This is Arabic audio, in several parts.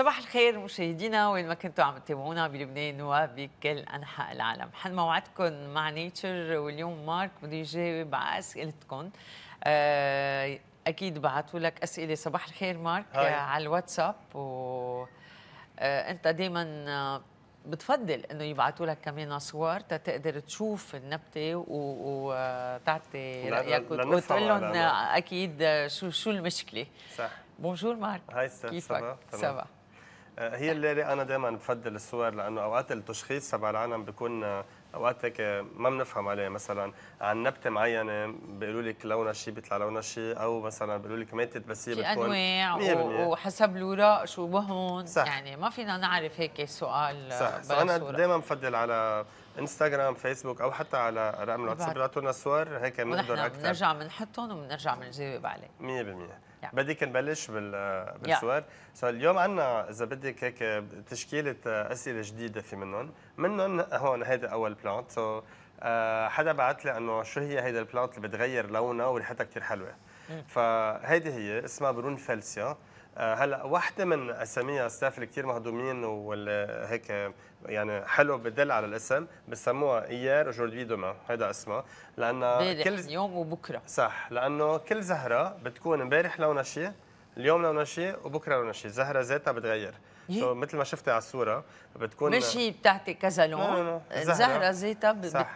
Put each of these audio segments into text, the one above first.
صباح الخير مشاهدينا وين ما كنتوا عم تتابعونا بلبنان وبكل انحاء العالم، حل موعدكم مع نيتشر واليوم مارك بده يجاوب على اسئلتكم. آه، اكيد بعثوا لك اسئله صباح الخير مارك هاي. آه، على الواتساب و آه، انت دائما بتفضل انه يبعثوا لك كمان صور تقدر تشوف النبته وتعطي رايك وتقول لهم اكيد شو شو المشكله صح بونجور مارك هاي كيفك؟ سافا آه، هي اللي انا دائما بفضل الصور لانه اوقات التشخيص تبع العالم بيكون آه، اوقات هيك ما بنفهم عليه مثلا عن نبته معينه بيقولوا لك لونها شيء بيطلع لونها شيء او مثلا بيقولوا لك ماتت بس هي بتكون انواع وحسب الوراق شو بهون صح. يعني ما فينا نعرف هيك سؤال آه، صح, صح. انا دائما بفضل على انستغرام فيسبوك او حتى على رقم الواتساب بيعطونا صور هيك بنقدر اكثر بنرجع بنحطهم وبنرجع بنجاوب عليه 100% yeah. بدك نبلش بال بالسؤال yeah. so, اليوم عندنا اذا بدك هيك تشكيله اسئله جديده في منهم منهم هون هيدا اول بلانت سو uh, حدا بعث لي انه شو هي هيدا البلانت اللي بتغير لونها وريحتها كثير حلوه mm. فهيدي هي اسمها برون فالسيا آه، هلا واحدة من اساميها ستاف اللي كثير مهضومين وهيك يعني حلو بدل على الاسم بسموها ايير اجوردي دوما هذا اسمها لانه كل يوم وبكره صح لانه كل زهرة بتكون امبارح لونها شيء اليوم لونها شيء وبكره لونها شيء زهرة ذاتها بتغير سو so, مثل ما شفتي على الصوره بتكون ماشي بتعطي كذا لون الزهره زيتها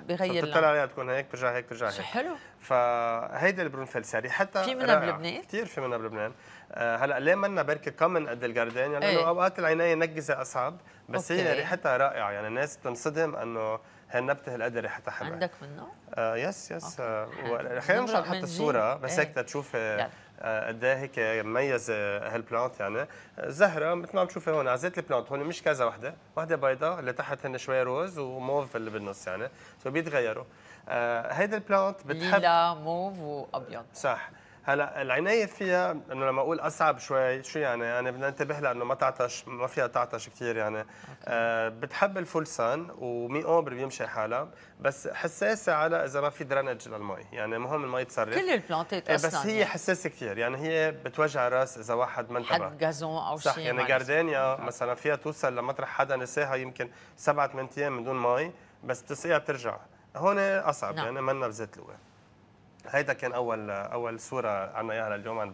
بغير بتطلع عليها تكون هيك بترجع هيك بترجع هيك حلو فهيدي البرونفلساري حتى في منها بلبنان؟ كثير في منها بلبنان آه هلا ليه منا بركي كومن قد الجاردين لانه يعني ايه؟ اوقات العنايه نقزه اصعب بس أوكي. هي ريحتها رائعه يعني الناس بتنصدم انه هالنبته القدر حتى حبها عندك منه؟ آه يس يس آه خلينا نرجع نحط الصوره بس إيه. هيك تشوف آه، آه، قد ايه هيك مميز آه، هالبلانت يعني زهره مثل ما عم تشوفي هون عزيت البلانت هون مش كذا وحده وحده بيضاء اللي تحت هن شوي روز وموف اللي بالنص يعني سو بيتغيروا آه هيدا البلانت بتحب ليلا موف وابيض صح هلا العنايه فيها انه لما اقول اصعب شوي شو يعني يعني بدنا ننتبه لها انه ما تعطش ما فيها تعطش كثير يعني آه بتحب الفلسان ومي اوبر بيمشي حالها بس حساسه على اذا ما في درنج للمي يعني مهم المي تصرف كل البلانتات إيه، اصلا بس هي يعني. حساسه كثير يعني هي بتوجع الراس اذا واحد ما انتبه حد جازون او شيء صح يعني جاردينيا مثلا فيها توصل لمطرح حدا نساها يمكن سبعة ثمان ايام من دون مي بس بتسقيها بترجع هون اصعب نعم. يعني منا بذات القوه هيدا كان اول اول صوره عنا اياها لليوم عن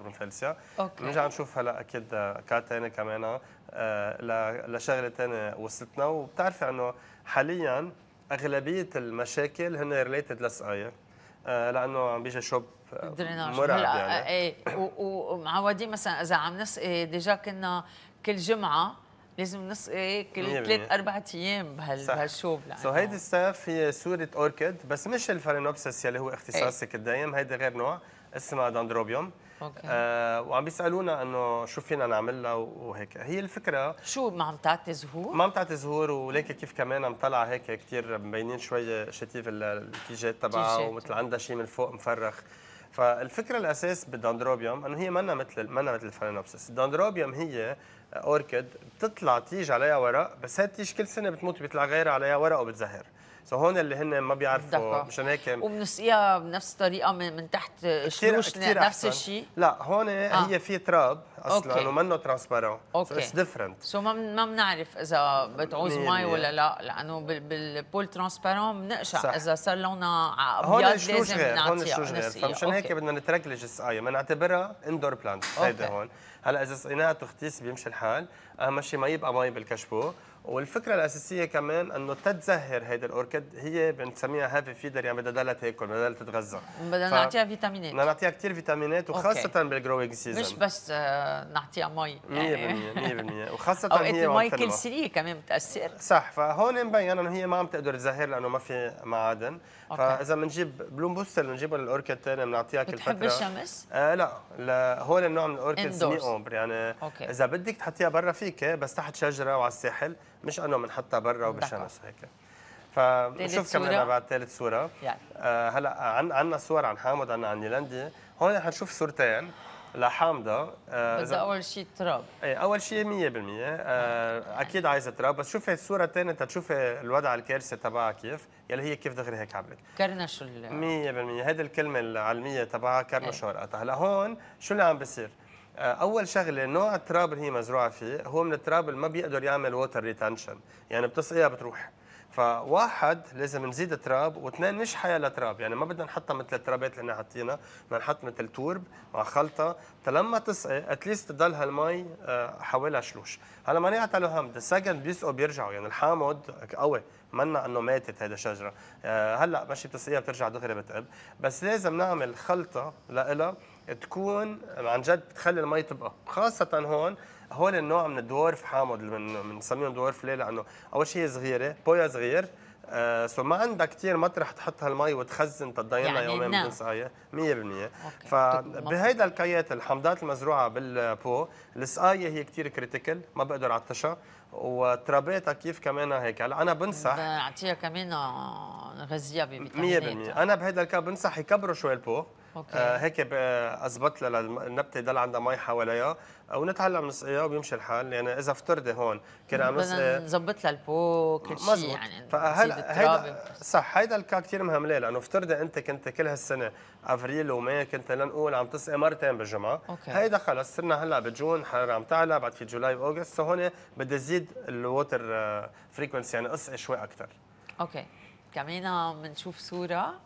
اوكي نرجع نشوف هلا اكيد كات ثاني كمان آه، لشغله ثانيه وصلتنا وبتعرفي انه حاليا اغلبيه المشاكل هن ريليتد للسقايه آه، لانه عم بيجي شوب آه، مرعب يعني ايه ومعودين مثلا اذا عم نسقي إيه، ديجا كنا كل جمعه لازم نص ايه كل ثلاث اربع ايام بهالشوب بهالشوب سو so هيدي السيف هي سوره اوركيد بس مش الفرينوبسس يلي هو اختصاصك إيه. الدايم هيدي غير نوع اسمها دندروبيوم اوكي آه وعم بيسالونا انه شو فينا نعملها وهيك هي الفكره شو ما عم تعطي زهور؟ ما عم تعطي زهور وليك كيف كمان عم طلع هيك كثير مبينين شوي شتيف التيجات تبعها ومثل عندها شيء من فوق مفرخ فالفكره الاساس بالدندروبيوم انه هي منا مثل منا مثل الفالينوبسس الدندروبيوم هي اوركيد بتطلع تيج عليها ورق بس هي التيج كل سنه بتموت بيطلع غيرها عليها ورق وبتزهر فهون اللي هن ما بيعرفوا مشان هيك يعني وبنسقيها بنفس الطريقه من, من تحت الشروش نفس الشيء لا هون آه. هي في تراب اصلا ومنه ترانسبارون اوكي اتس ديفرنت سو ما ما بنعرف اذا بتعوز مي ولا لا لانه بالبول ترانسبارون بنقشع اذا صار لونها ابيض لازم غير. هون الشروش غير فمشان هيك بدنا نتركلج السقايه بنعتبرها اندور بلانت هيدا هون هلا اذا سقيناها تختيس بيمشي الحال اهم شيء ما يبقى مي بالكشبو والفكره الاساسيه كمان انه تتزهر هيدي الاوركيد هي بنسميها هافي فيدر يعني بدها تضلها تاكل بدها تتغذى بدنا ف... نعطيها فيتامينات بدنا نعطيها كثير فيتامينات وخاصه بالجروينج سيزون مش بس آه، نعطيها مي يعني 100% 100% وخاصه هي المي كلسيريه كمان بتاثر صح فهون مبين انه هي ما عم تقدر تزهر لانه ما في معادن فاذا بنجيب بلوم بوستر بنجيبه للاوركيد تاني بنعطيها كل فتره بتحب الشمس؟ آه لا لا هول النوع من الاوركيد سمي اومبر يعني أوكي. اذا بدك تحطيها برا فيك بس تحت شجره وعلى الساحل مش انه بنحطها برا وبالشمس هيك فنشوف كمان بعد ثالث صوره يعني. آه هلا عن عندنا صور عن حامض عندنا عن نيلاندي هون رح نشوف صورتين لحامضه آه بس اول شيء تراب ايه اول شيء 100% آه،, آه اكيد عايزه تراب بس شوفي الصوره الثانيه تتشوفي الوضع الكارثه تبعها كيف يلي هي كيف دغري هيك عملت كرنشو ال 100% هذه الكلمه العلميه تبعها كرنشو إيه. هلا هون شو اللي عم بيصير؟ آه، اول شغله نوع التراب اللي هي مزروعه فيه هو من التراب اللي ما بيقدر يعمل ووتر ريتنشن يعني بتسقيها بتروح فواحد لازم نزيد تراب واثنين مش حياه لتراب يعني ما بدنا نحطها مثل الترابات اللي حاطينها بدنا نحط مثل تورب مع خلطه تلما تسقي اتليست تضل هالمي آه، حوالي شلوش هلا منيعة الوهام ذا سكند بيسقوا بيرجعوا يعني الحامض قوي منا انه ماتت هيدا الشجره آه، هلا ماشي بتسقيها بترجع دغري بتقب بس لازم نعمل خلطه لها تكون عن جد بتخلي المي تبقى خاصه هون هول النوع من الدوارف حامض اللي بنسميهم دورف ليه لانه اول شيء صغيره بويا صغير آه سو ما عندها كثير مطرح تحط هالمي وتخزن تضينا يعني يومين من بنسقاية 100% فبهيدا الكيات الحمضات المزروعه بالبو السقايه هي كثير كريتيكال ما بقدر عطشها وترابيتا وترابيتها كيف كمان هيك هلا انا بنصح بعطيها كمان غذيه بفيتامينات 100% انا بهيدا الكاب بنصح يكبروا شوي البو أوكي. آه هيك اثبت لها النبته ضل عندها مي حواليها آه، ونتعلم نسقيها وبيمشي الحال يعني اذا فترده هون كنا عم نسقي نظبط لها البو كل شيء يعني فهلا هيدا صح هيدا الكا كثير مهم ليه لانه فترده انت كنت كل هالسنه افريل وماي كنت لنقول عم تسقي مرتين بالجمعه أوكي. هيدا خلص صرنا هلا بجون حراره عم تعلى بعد في جولاي واوغست سو هون بدي زيد الووتر فريكونسي يعني اسقي شوي اكثر اوكي كمان بنشوف صوره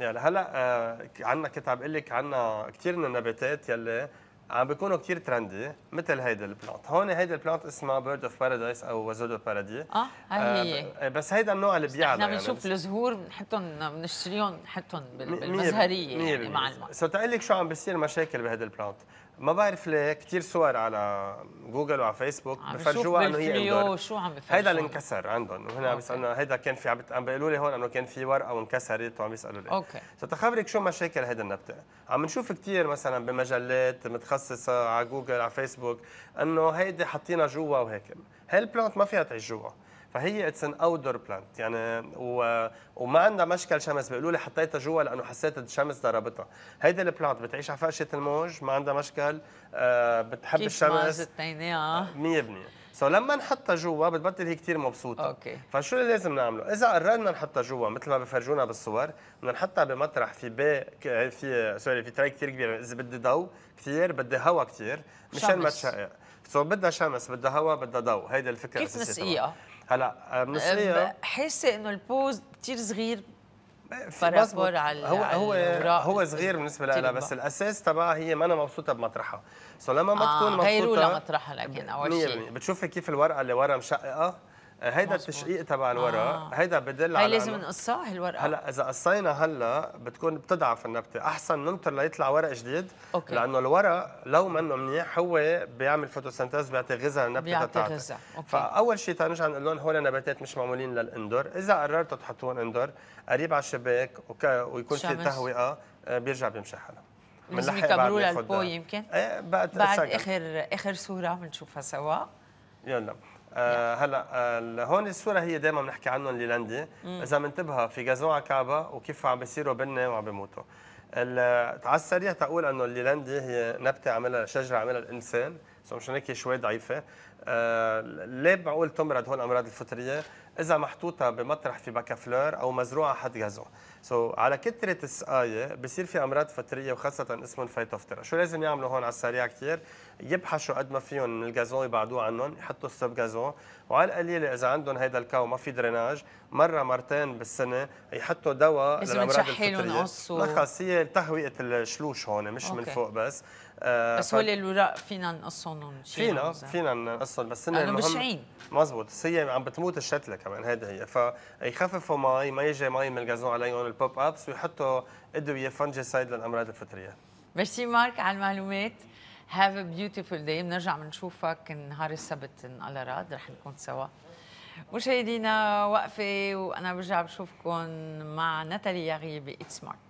يعني هلا آه عندنا كنت عم بقول لك عندنا كثير من النباتات يلي عم بيكونوا كثير ترندي مثل هيدا البلانت، هون هيدا البلانت اسمها بيرد اوف بارادايس او وزود اوف بارادي اه هي آه بس هيدا النوع اللي بيعلى نحن بنشوف يعني الزهور بنحطهم بنشتريهم بنحطهم بالمزهريه يعني مع الماء سو تقول لك شو عم بيصير مشاكل بهيدا البلانت، ما بعرف ليه كثير صور على جوجل وعلى فيسبوك بفرجوها انه هي اندور شو عم هيدا اللي انكسر عندهم وهنا عم بيسالوا هيدا كان في عم بيقولوا لي هون انه كان في ورقه وانكسرت وعم بيسالوا لي اوكي ستخبرك شو مشاكل هيدا النبته عم نشوف كثير مثلا بمجلات متخصصه على جوجل على فيسبوك انه هيدي حاطينها جوا وهيك هالبلانت ما فيها تعيش جوا فهي اتس ان اوتدور بلانت يعني و... وما عندها مشكل شمس بيقولوا لي حطيتها جوا لانه حسيت الشمس ضربتها هيدي البلانت بتعيش على فرشه الموج ما عندها مشكل آه، بتحب الشمس كيف 100% سو لما نحطها جوا بتبطل هي كثير مبسوطه اوكي فشو اللي لازم نعمله اذا قررنا نحطها جوا مثل ما بفرجونا بالصور بدنا نحطها بمطرح في بي في سوري في تراي كثير كبير اذا بدي ضوء كثير بدي هواء كثير مشان ما تشقق سو بدها شمس بدها هواء بدها ضوء هيدي الفكره كيف نسقيها هلا مصريه آه، حاسه انه البوز كثير صغير فرابور على هو هو هو صغير بالنسبه لها بس الاساس تبعها هي ما انا مبسوطه بمطرحها سو لما ما آه تكون مبسوطه غيروا لها مطرحها لكن اول شيء بتشوفي كيف الورقه اللي ورا مشققه هيدا التشقيق تبع الورق آه. هيدا بدل على هي لازم نقصها هالورقه هلا اذا قصينا هلا بتكون بتضعف النبته احسن ننطر ليطلع ورق جديد أوكي. لانه الورق لو منه منيح هو بيعمل فوتوسنتيز بيعطي غذاء للنبته بيعطي غذاء فاول شيء تنرجع نقول لهم هول نباتات مش معمولين للاندور اذا قررتوا تحطوهم اندور قريب على الشباك ويكون في تهوئه آه، بيرجع بيمشي لازم يكبروا للبو يمكن ايه بعد, بعد اخر اخر صوره بنشوفها سوا يلا آه هلا آه، هون الصوره هي دائما بنحكي عنهم الليلندي اذا منتبهها في غازون على كعبه وكيف عم بيصيروا بني وعم بيموتوا على السريع تقول انه الليلندي هي نبته عملها شجره عملها الانسان سو مشان هيك شوي ضعيفه آه ليه بقول تمرض هون الامراض الفطريه اذا محطوطه بمطرح في بكافلور او مزروعه حد غازون سو so, على كثره السقايه بصير في امراض فطريه وخاصه اسمهم فايتوفترا شو لازم يعملوا هون على السريع كثير يبحشوا قد ما فيهم من الجازون يبعدوه عنهم يحطوا السب جازون وعلى القليله اذا عندهم هيدا الكاو ما في دريناج مره مرتين بالسنه يحطوا دواء للامراض الفطريه لخص هي تهويه الشلوش هون مش أوكي. من فوق بس آه، بس هول الوراق فينا نقصهم فينا فينا نقصهم بس انه المهم مش عين هي عم بتموت الشتله كمان هيدي هي فيخففوا مي ما يجي مي من الجازون عليهم البوب ابس ويحطوا ادويه فنجيسايد للامراض الفطريه ميرسي مارك على المعلومات هاف ا بيوتيفول داي بنرجع بنشوفك نهار السبت ان الله راد رح نكون سوا مشاهدينا وقفه وانا برجع بشوفكم مع ناتالي ياغي بإيت سمارت